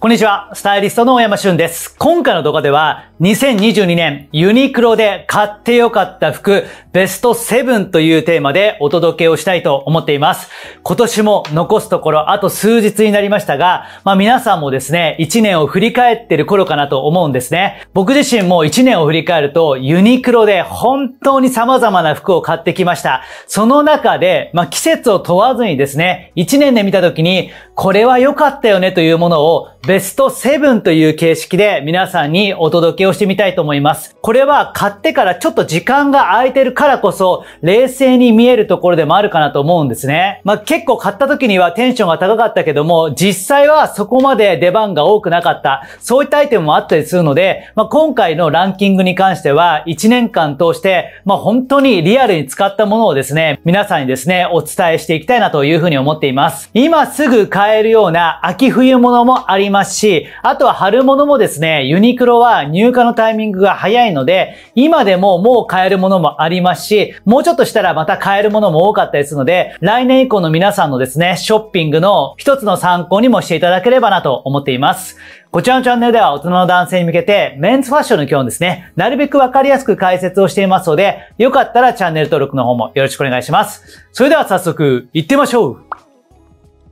こんにちは、スタイリストの大山俊です。今回の動画では、2022年ユニクロで買ってよかった服ベスト7というテーマでお届けをしたいと思っています。今年も残すところあと数日になりましたが、まあ皆さんもですね、1年を振り返ってる頃かなと思うんですね。僕自身も1年を振り返ると、ユニクロで本当に様々な服を買ってきました。その中で、まあ季節を問わずにですね、1年で見た時に、これは良かったよねというものをベスト7という形式で皆さんにお届けをしてみたいと思います。これは買ってからちょっと時間が空いてるからこそ冷静に見えるところでもあるかなと思うんですね。まあ、結構買った時にはテンションが高かったけども、実際はそこまで出番が多くなかった、そういったアイテムもあったりするので、まあ、今回のランキングに関しては1年間通して、まあ、本当にリアルに使ったものをですね、皆さんにですね、お伝えしていきたいなというふうに思っています。今すぐ買えるような秋冬物もあります。ますし、あとは貼るものもですね、ユニクロは入荷のタイミングが早いので、今でももう買えるものもありますし、もうちょっとしたらまた買えるものも多かったりするので、来年以降の皆さんのですね、ショッピングの一つの参考にもしていただければなと思っています。こちらのチャンネルでは大人の男性に向けてメンズファッションの基本ですね、なるべくわかりやすく解説をしていますので、よかったらチャンネル登録の方もよろしくお願いします。それでは早速、行ってみましょう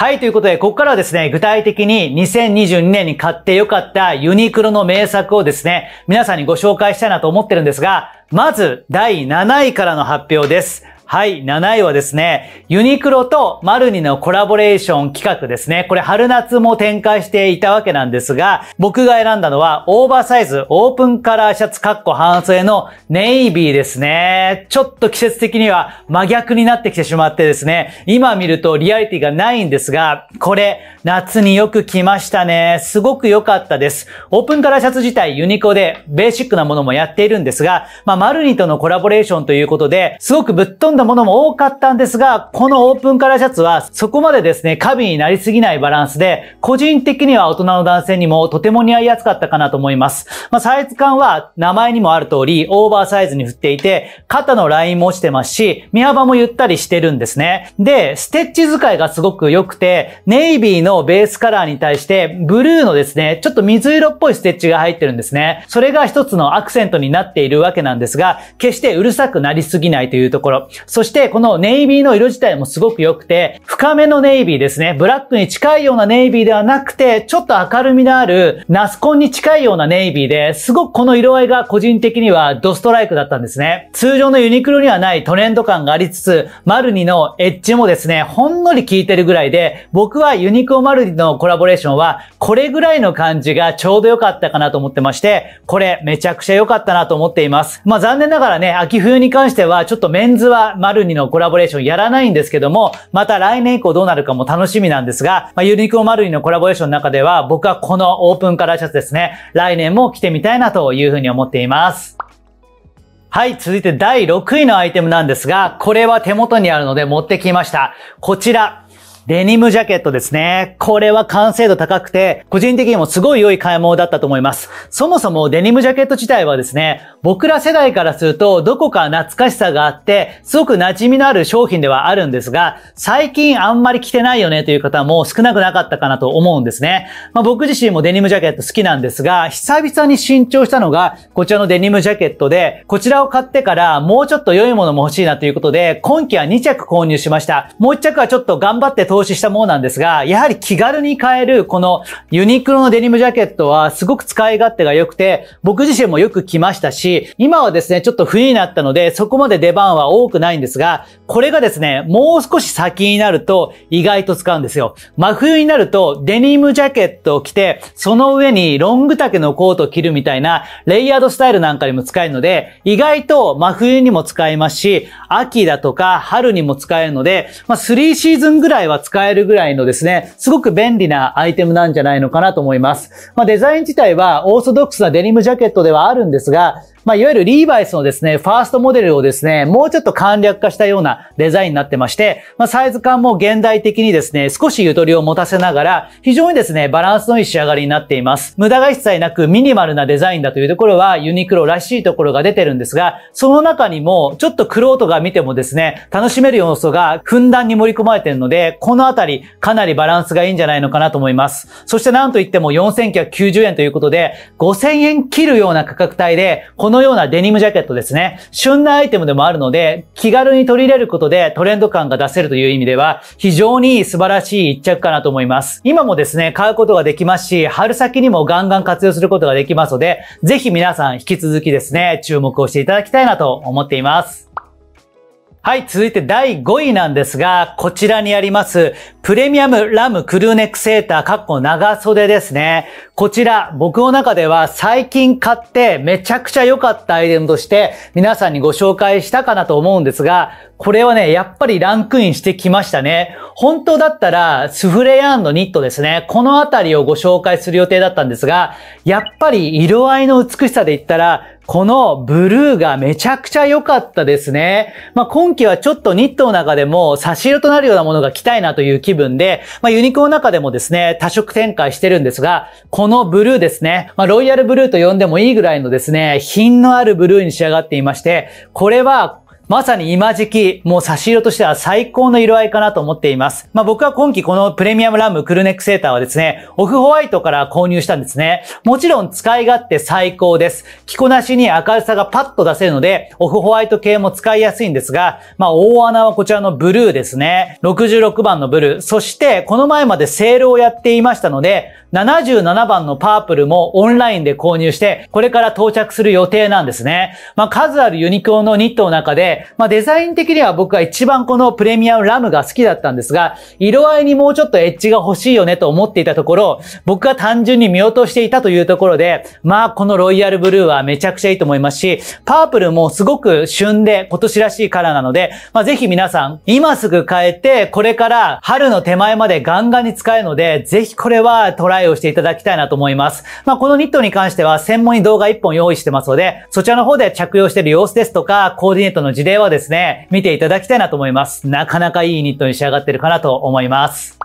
はい、ということで、ここからはですね、具体的に2022年に買って良かったユニクロの名作をですね、皆さんにご紹介したいなと思ってるんですが、まず第7位からの発表です。はい、7位はですね、ユニクロとマルニのコラボレーション企画ですね。これ春夏も展開していたわけなんですが、僕が選んだのはオーバーサイズオープンカラーシャツカッコ半袖のネイビーですね。ちょっと季節的には真逆になってきてしまってですね、今見るとリアリティがないんですが、これ夏によく来ましたね。すごく良かったです。オープンカラーシャツ自体ユニコでベーシックなものもやっているんですが、まあ、マルニとのコラボレーションということで、すごくぶっ飛んだなものも多かったんですが、このオープンカラーシャツはそこまでですね、カビになりすぎないバランスで、個人的には大人の男性にもとても似合いやすかったかなと思います。まあ、サイズ感は名前にもある通り、オーバーサイズに振っていて、肩のラインも落ちてますし、身幅もゆったりしてるんですね。で、ステッチ使いがすごく良くて、ネイビーのベースカラーに対して、ブルーのですね、ちょっと水色っぽいステッチが入ってるんですね。それが一つのアクセントになっているわけなんですが、決してうるさくなりすぎないというところ。そしてこのネイビーの色自体もすごく良くて、深めのネイビーですね。ブラックに近いようなネイビーではなくて、ちょっと明るみのあるナスコンに近いようなネイビーで、すごくこの色合いが個人的にはドストライクだったんですね。通常のユニクロにはないトレンド感がありつつ、マルニのエッジもですね、ほんのり効いてるぐらいで、僕はユニクロマルニのコラボレーションは、これぐらいの感じがちょうど良かったかなと思ってまして、これめちゃくちゃ良かったなと思っています。まあ残念ながらね、秋冬に関してはちょっとメンズはマルニのコラボレーションやらないんですけども、また来年以降どうなるかも楽しみなんですが、まあ、ユニクロマルニのコラボレーションの中では、僕はこのオープンカラーシャツですね、来年も着てみたいなというふうに思っています。はい、続いて第6位のアイテムなんですが、これは手元にあるので持ってきました。こちら、デニムジャケットですね。これは完成度高くて、個人的にもすごい良い買い物だったと思います。そもそもデニムジャケット自体はですね、僕ら世代からするとどこか懐かしさがあって、すごく馴染みのある商品ではあるんですが、最近あんまり着てないよねという方も少なくなかったかなと思うんですね。まあ、僕自身もデニムジャケット好きなんですが、久々に新調したのがこちらのデニムジャケットで、こちらを買ってからもうちょっと良いものも欲しいなということで、今季は2着購入しました。もう1着はちょっと頑張って投資したものなんですが、やはり気軽に買える、このユニクロのデニムジャケットはすごく使い勝手が良くて、僕自身もよく着ましたし、今はですね、ちょっと冬になったので、そこまで出番は多くないんですが、これがですね、もう少し先になると意外と使うんですよ。真冬になるとデニムジャケットを着て、その上にロング丈のコートを着るみたいなレイヤードスタイルなんかにも使えるので、意外と真冬にも使えますし、秋だとか春にも使えるので、まあ3シーズンぐらいは使えるぐらいのですね、すごく便利なアイテムなんじゃないのかなと思います。まあ、デザイン自体はオーソドックスなデニムジャケットではあるんですが、まあ、いわゆるリーバイスのですね、ファーストモデルをですね、もうちょっと簡略化したようなデザインになってまして、まあ、サイズ感も現代的にですね、少しゆとりを持たせながら、非常にですね、バランスのいい仕上がりになっています。無駄が一切なくミニマルなデザインだというところは、ユニクロらしいところが出てるんですが、その中にも、ちょっとクロートが見てもですね、楽しめる要素がふんだんに盛り込まれてるので、このあたり、かなりバランスがいいんじゃないのかなと思います。そしてなんといっても4990円ということで、5000円切るような価格帯で、このこのようなデニムジャケットですね。旬なアイテムでもあるので、気軽に取り入れることでトレンド感が出せるという意味では、非常に素晴らしい一着かなと思います。今もですね、買うことができますし、春先にもガンガン活用することができますので、ぜひ皆さん引き続きですね、注目をしていただきたいなと思っています。はい、続いて第5位なんですが、こちらにあります、プレミアムラムクルーネックセーター、かっこ長袖ですね。こちら、僕の中では最近買ってめちゃくちゃ良かったアイテムとして、皆さんにご紹介したかなと思うんですが、これはね、やっぱりランクインしてきましたね。本当だったら、スフレヤンニットですね。このあたりをご紹介する予定だったんですが、やっぱり色合いの美しさで言ったら、このブルーがめちゃくちゃ良かったですね。まあ、今季はちょっとニットの中でも差し色となるようなものが着たいなという気分で、まあ、ユニクロの中でもですね、多色展開してるんですが、このブルーですね、まあ、ロイヤルブルーと呼んでもいいぐらいのですね、品のあるブルーに仕上がっていまして、これはまさに今時期、もう差し色としては最高の色合いかなと思っています。まあ僕は今季このプレミアムラムクルネックセーターはですね、オフホワイトから購入したんですね。もちろん使い勝手最高です。着こなしに明るさがパッと出せるので、オフホワイト系も使いやすいんですが、まあ大穴はこちらのブルーですね。66番のブルー。そしてこの前までセールをやっていましたので、77番のパープルもオンラインで購入して、これから到着する予定なんですね。まあ、数あるユニクロのニットの中で、まあ、デザイン的には僕は一番このプレミアムラムが好きだったんですが、色合いにもうちょっとエッジが欲しいよねと思っていたところ、僕が単純に見落としていたというところで、まあ、このロイヤルブルーはめちゃくちゃいいと思いますし、パープルもすごく旬で今年らしいカラーなので、まあ、ぜひ皆さん、今すぐ変えて、これから春の手前までガンガンに使えるので、ぜひこれはトライ対応していただきたいなと思います。まあ、このニットに関しては専門に動画1本用意してますので、そちらの方で着用している様子ですとか、コーディネートの事例はですね、見ていただきたいなと思います。なかなかいいニットに仕上がってるかなと思います。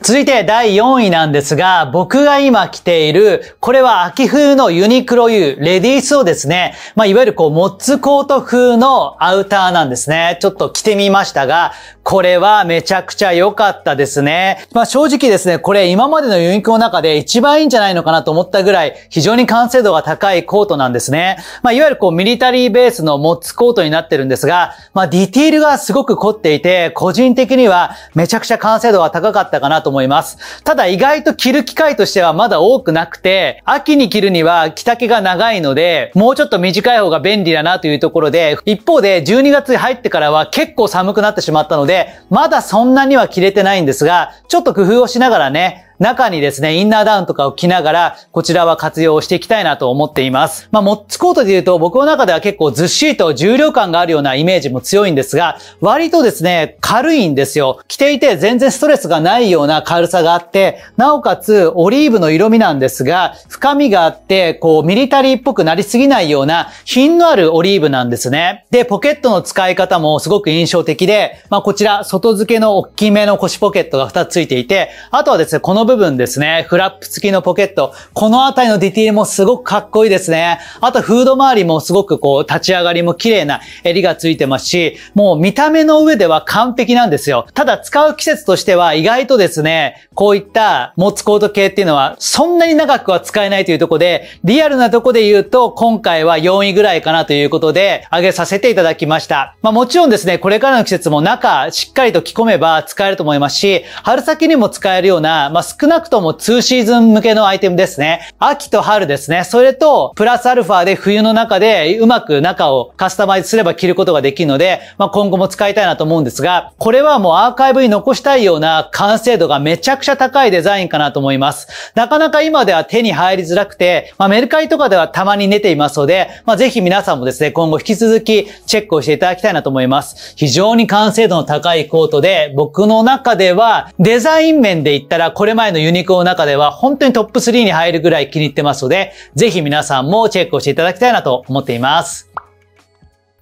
続いて第4位なんですが、僕が今着ている、これは秋冬のユニクロ U、レディースをですね、まあ、いわゆるこう、モッツコート風のアウターなんですね。ちょっと着てみましたが、これはめちゃくちゃ良かったですね。まあ正直ですね、これ今までのユニクロの中で一番いいんじゃないのかなと思ったぐらい非常に完成度が高いコートなんですね。まあいわゆるこうミリタリーベースのモッツコートになってるんですが、まあディテールがすごく凝っていて、個人的にはめちゃくちゃ完成度が高かったかなと思います。ただ意外と着る機会としてはまだ多くなくて、秋に着るには着丈が長いので、もうちょっと短い方が便利だなというところで、一方で12月に入ってからは結構寒くなってしまったので、で、まだそんなには切れてないんですが、ちょっと工夫をしながらね、中にですね、インナーダウンとかを着ながら、こちらは活用していきたいなと思っています。まあ、モッツコートで言うと、僕の中では結構ずっしりと重量感があるようなイメージも強いんですが、割とですね、軽いんですよ。着ていて全然ストレスがないような軽さがあって、なおかつ、オリーブの色味なんですが、深みがあって、こう、ミリタリーっぽくなりすぎないような、品のあるオリーブなんですね。で、ポケットの使い方もすごく印象的で、まあ、こちら、外付けの大きめの腰ポケットが2つついていて、あとはですね、この部分ですね、フラップ付きのポケット、このあたりのディティールもすごくかっこいいですね。あとフード周りもすごくこう、立ち上がりも綺麗な襟がついてますし、もう見た目の上では完璧なんですよ。ただ使う季節としては意外とですね、こういった持つコード系っていうのはそんなに長くは使えないというとこで、リアルなとこで言うと今回は4位ぐらいかなということで、上げさせていただきました。まあもちろんですね、これからの季節も中、しっかりと着込めば使えると思いますし、春先にも使えるような、まあ、少なくとも2シーズン向けのアイテムですね。秋と春ですね。それと、プラスアルファで冬の中でうまく中をカスタマイズすれば着ることができるので、まあ、今後も使いたいなと思うんですが、これはもうアーカイブに残したいような完成度がめちゃくちゃ高いデザインかなと思います。なかなか今では手に入りづらくて、まあ、メルカリとかではたまに寝ていますので、まあ、ぜひ皆さんもですね、今後引き続きチェックをしていただきたいなと思います。非常に完成度の高いコートで、僕の中ではデザイン面で言ったらこれ前のユニコーンの中では本当にトップ3に入るぐらい気に入ってますので、ぜひ皆さんもチェックをしていただきたいなと思っています。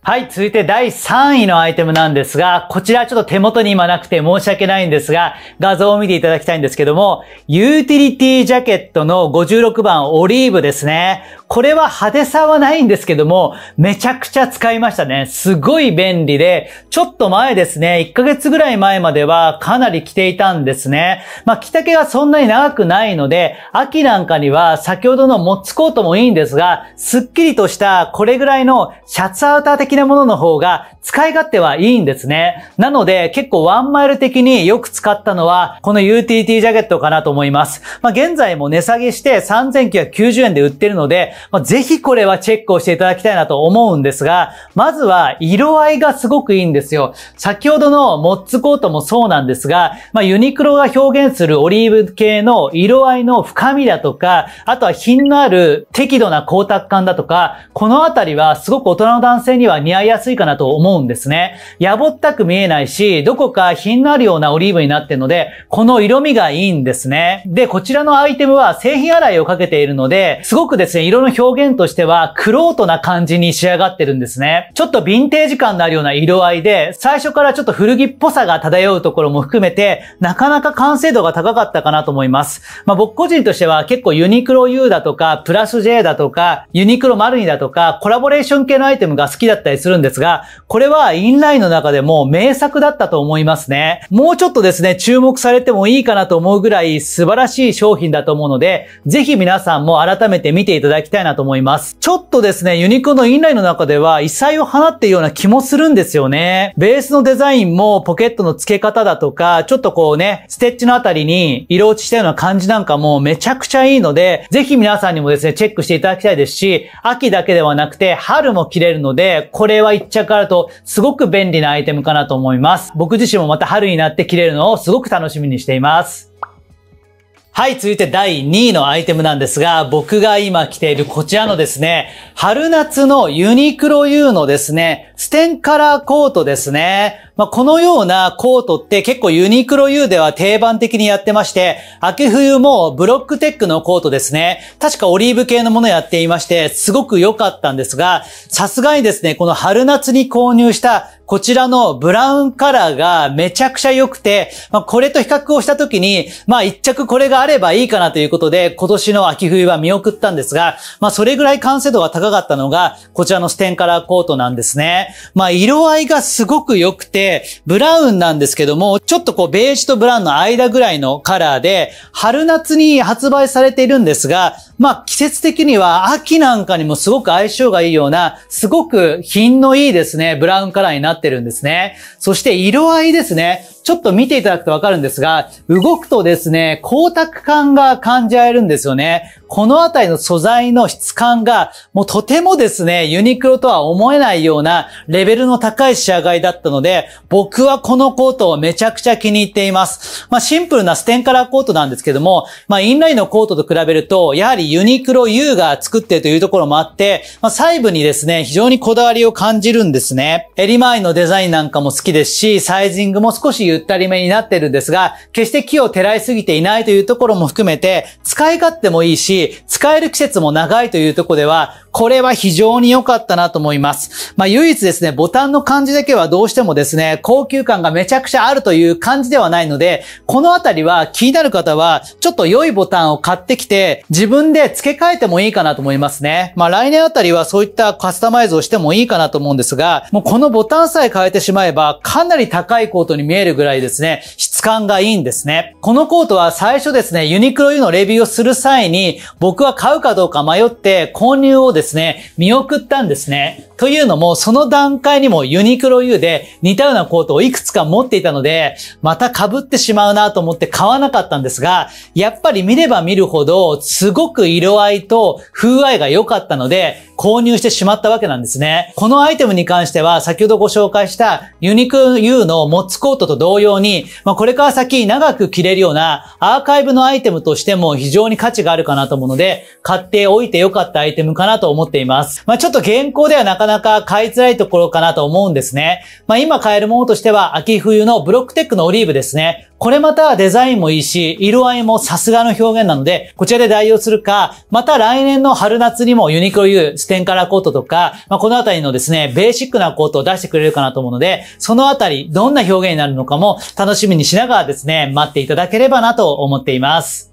はい、続いて第3位のアイテムなんですが、こちらちょっと手元に今なくて申し訳ないんですが、画像を見ていただきたいんですけども、ユーティリティジャケットの56番オリーブですね。これは派手さはないんですけども、めちゃくちゃ使いましたね。すごい便利で、ちょっと前ですね、1ヶ月ぐらい前まではかなり着ていたんですね。まあ、着丈がそんなに長くないので、秋なんかには先ほどのモッツコートもいいんですが、すっきりとしたこれぐらいのシャツアウター的なものの方が使い勝手はいいんですね。なので結構ワンマイル的によく使ったのはこの UTT ジャケットかなと思います。まあ、現在も値下げして3990円で売ってるので、まあ、ぜひこれはチェックをしていただきたいなと思うんですが、まずは色合いがすごくいいんですよ。先ほどのモッツコートもそうなんですが、まあ、ユニクロが表現するオリーブ系の色合いの深みだとか、あとは品のある適度な光沢感だとか、このあたりはすごく大人の男性には見合いやすいかなと思うんですね。やぼったく見えないし、どこか品のあるようなオリーブになってるので、この色味がいいんですね。で、こちらのアイテムは製品洗いをかけているので、すごくですね、色の表現としては、クロートな感じに仕上がってるんですね。ちょっとヴィンテージ感のあるような色合いで、最初からちょっと古着っぽさが漂うところも含めて、なかなか完成度が高かったかなと思います。まあ、僕個人としては結構ユニクロ U だとか、プラス J だとか、ユニクロマルニだとか、コラボレーション系のアイテムが好きだったったりするんですが、これはインラインの中でも名作だったと思いますね。もうちょっとですね、注目されてもいいかなと思うぐらい素晴らしい商品だと思うので、ぜひ皆さんも改めて見ていただきたいなと思います。ちょっとですね、ユニクロのインラインの中では異彩を放っているような気もするんですよね。ベースのデザインもポケットの付け方だとか、ちょっとこうね、ステッチのあたりに色落ちしたような感じなんかもめちゃくちゃいいので、ぜひ皆さんにもですね、チェックしていただきたいですし、秋だけではなくて春も着れるので、これは1着あるとすごく便利なアイテムかなと思います。僕自身もまた春になって着れるのをすごく楽しみにしています。はい、続いて第2位のアイテムなんですが、僕が今着ているこちらのですね、春夏のユニクロ U のですね、ステンカラーコートですね。まあ、このようなコートって結構ユニクロ U では定番的にやってまして、秋冬もブロックテックのコートですね。確かオリーブ系のものやっていまして、すごく良かったんですが、さすがにですね、この春夏に購入したこちらのブラウンカラーがめちゃくちゃ良くて、まあ、これと比較をした時に、まあ一着これがあればいいかなということで、今年の秋冬は見送ったんですが、まあそれぐらい完成度が高かったのが、こちらのステンカラーコートなんですね。まあ色合いがすごく良くて、ブラウンなんですけども、ちょっとこうベージュとブラウンの間ぐらいのカラーで、春夏に発売されているんですが、まあ、季節的には秋なんかにもすごく相性がいいような、すごく品のいいですね、ブラウンカラーになってるんですね。そして色合いですね。ちょっと見ていただくとわかるんですが、動くとですね、光沢感が感じられるんですよね。このあたりの素材の質感が、もうとてもですね、ユニクロとは思えないようなレベルの高い仕上がりだったので、僕はこのコートをめちゃくちゃ気に入っています。まあ、シンプルなステンカラーコートなんですけども、まあ、インラインのコートと比べると、やはりユニクロ U が作っているというところもあって、まあ、細部にですね、非常にこだわりを感じるんですね。襟周りのデザインなんかも好きですし、サイジングも少しゆったりめになってるんですが、決して木を照らしすぎていないというところも含めて、使い勝手もいいし、使える季節も長いというところでは、これは非常に良かったなと思います。まあ、唯一ですね、ボタンの感じだけはどうしてもですね、高級感がめちゃくちゃあるという感じではないので、このあたりは気になる方は、ちょっと良いボタンを買ってきて、自分で付け替えてもいいかなと思いますね。まあ、来年あたりはそういったカスタマイズをしてもいいかなと思うんですが、もうこのボタンさえ変えてしまえば、かなり高いコートに見えるぐらいらいですね、質感がいいんですね。このコートは最初ですね、ユニクロ U のレビューをする際に、僕は買うかどうか迷って購入をですね、見送ったんですね。というのも、その段階にもユニクロ U で似たようなコートをいくつか持っていたので、また被ってしまうなと思って買わなかったんですが、やっぱり見れば見るほど、すごく色合いと風合いが良かったので、購入してしまったわけなんですね。このアイテムに関しては、先ほどご紹介したユニクロ U のモッツコートと同様に、まあ、これから先長く着れるようなアーカイブのアイテムとしても非常に価値があるかなと思うので、買っておいて良かったアイテムかなと思っています。まあ、ちょっと現行ではなかかなか買いづらいところかなと思うんですね。まあ今買えるものとしては秋冬のブロックテックのオリーブですね。これまたデザインもいいし、色合いもさすがの表現なので、こちらで代用するか、また来年の春夏にもユニクロ U ステンカラーコートとか、まあ、このあたりのですね、ベーシックなコートを出してくれるかなと思うので、そのあたり、どんな表現になるのかも楽しみにしながらですね、待っていただければなと思っています。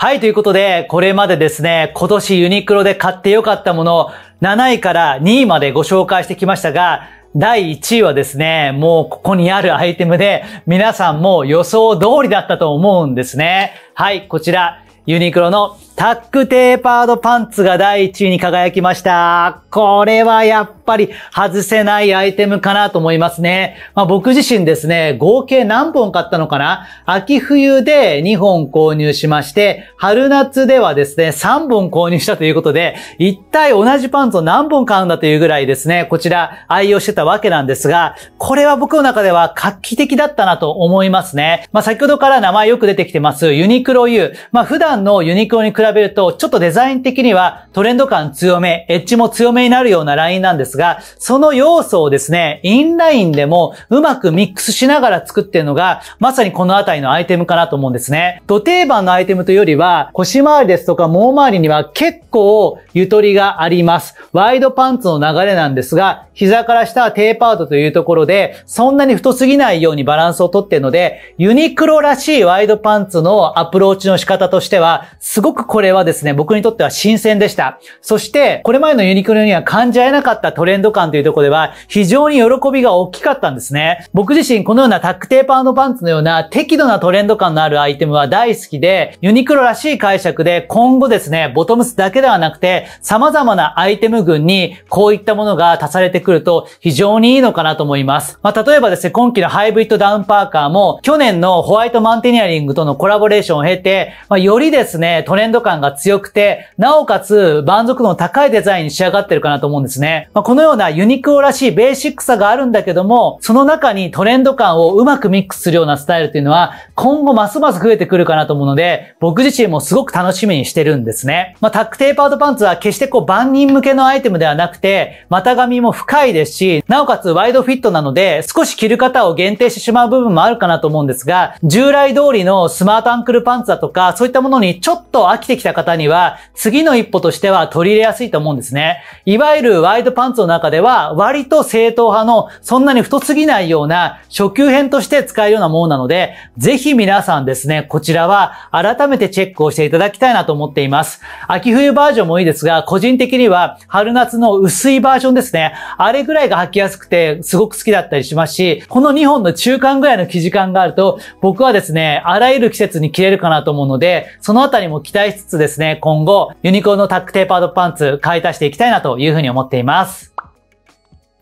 はい、ということで、これまでですね、今年ユニクロで買って良かったもの、7位から2位までご紹介してきましたが、第1位はですね、もうここにあるアイテムで、皆さんも予想通りだったと思うんですね。はい、こちら、ユニクロのタックテーパードパンツが第1位に輝きました。これはやっぱり外せないアイテムかなと思いますね。まあ、僕自身ですね、合計何本買ったのかな秋冬で2本購入しまして、春夏ではですね、3本購入したということで、一体同じパンツを何本買うんだというぐらいですね、こちら愛用してたわけなんですが、これは僕の中では画期的だったなと思いますね。まあ、先ほどから名前よく出てきてます、ユニクロ U。まあ、普段のユニクロに比べると、ちょっとデザイン的にはトレンド感強め、エッジも強めになるようなラインなんですが、その要素をですね、インラインでもうまくミックスしながら作ってるのが、まさにこのあたりのアイテムかなと思うんですね。土定番のアイテムというよりは、腰回りですとか、もう回りには結構ゆとりがあります。ワイドパンツの流れなんですが、膝から下はテーパードというところで、そんなに太すぎないようにバランスをとってるので、ユニクロらしいワイドパンツのアプローチの仕方としては、すごくこれはですね、僕にとっては新鮮でした。そして、これまでのユニクロには感じ合えなかったトレンド感というところでは、非常に喜びが大きかったんですね。僕自身、このようなタックテーパーのパンツのような適度なトレンド感のあるアイテムは大好きで、ユニクロらしい解釈で今後ですね、ボトムスだけではなくて、様々なアイテム群にこういったものが足されてくると非常にいいのかなと思います。まあ、例えばですね、今期のハイブリッドダウンパーカーも、去年のホワイトマンテニアリングとのコラボレーションを経て、まあ、よりですね、トレンド感感が強くて、なおかつ満足度の高いデザインに仕上がってるかなと思うんですね。まあ、このようなユニクロらしいベーシックさがあるんだけども、その中にトレンド感をうまくミックスするようなスタイルっていうのは、今後ますます増えてくるかなと思うので、僕自身もすごく楽しみにしてるんですね。まあ、タックテーパードパンツは決してこう万人向けのアイテムではなくて、股上も深いですし、なおかつワイドフィットなので、少し着る方を限定してしまう部分もあるかなと思うんですが、従来通りのスマートアンクルパンツだとか、そういったものにちょっと飽きてきた方には、次の一歩としては取り入れやすいと思うんですね。いわゆるワイドパンツの中では、割と正統派の、そんなに太すぎないような、初級編として使えるようなものなので、ぜひ皆さんですね、こちらは改めてチェックをしていただきたいなと思っています。秋冬バージョンもいいですが、個人的には春夏の薄いバージョンですね。あれぐらいが履きやすくて、すごく好きだったりしますし、この2本の中間ぐらいの生地感があると、僕はですね、あらゆる季節に着れるかなと思うので、そのあたりも期待しつつですね、今後、ユニコーンのタックテーパードパンツ買い足していきたいなというふうに思っています。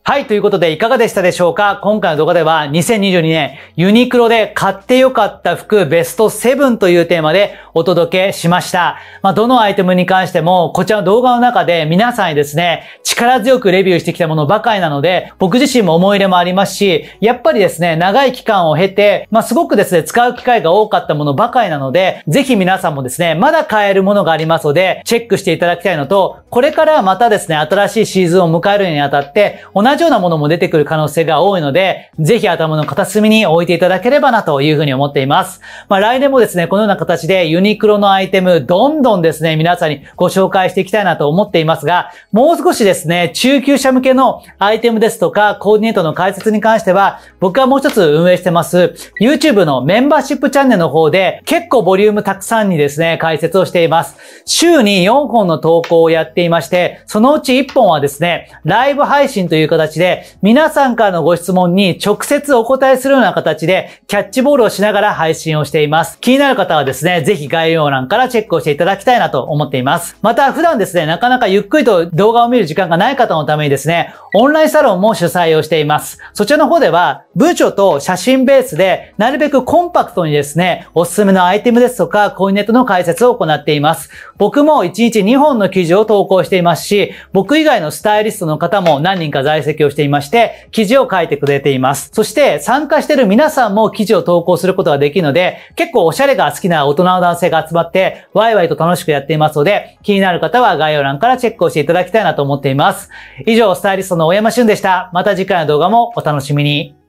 はい、ということでいかがでしたでしょうか今回の動画では2022年ユニクロで買ってよかった服ベスト7というテーマでお届けしました。まあ、どのアイテムに関してもこちらの動画の中で皆さんにですね、力強くレビューしてきたものばかりなので、僕自身も思い入れもありますし、やっぱりですね、長い期間を経て、まあ、すごくですね、使う機会が多かったものばかりなので、ぜひ皆さんもですね、まだ買えるものがありますので、チェックしていただきたいのと、これからまたですね、新しいシーズンを迎えるにあたって、同じ同じようなものも出てくる可能性が多いので、ぜひ頭の片隅に置いていただければなというふうに思っています。まあ来年もですね、このような形でユニクロのアイテム、どんどんですね、皆さんにご紹介していきたいなと思っていますが、もう少しですね、中級者向けのアイテムですとか、コーディネートの解説に関しては、僕はもう一つ運営してます、YouTube のメンバーシップチャンネルの方で、結構ボリュームたくさんにですね、解説をしています。週に4本の投稿をやっていまして、そのうち1本はですね、ライブ配信という形形で、皆さんからのご質問に直接お答えするような形で、キャッチボールをしながら配信をしています。気になる方はですね、ぜひ概要欄からチェックをしていただきたいなと思っています。また、普段ですね、なかなかゆっくりと動画を見る時間がない方のためにですね、オンラインサロンも主催をしています。そちらの方では、部章と写真ベースで、なるべくコンパクトにですね、おすすめのアイテムですとか、コインネットの解説を行っています。僕も1日2本の記事を投稿していますし、僕以外のスタイリストの方も何人か在籍析をしていまして、記事を書いてくれています。そして、参加している皆さんも記事を投稿することができるので、結構おしゃれが好きな大人の男性が集まって、ワイワイと楽しくやっていますので、気になる方は概要欄からチェックをしていただきたいなと思っています。以上、スタイリストの大山俊でした。また次回の動画もお楽しみに。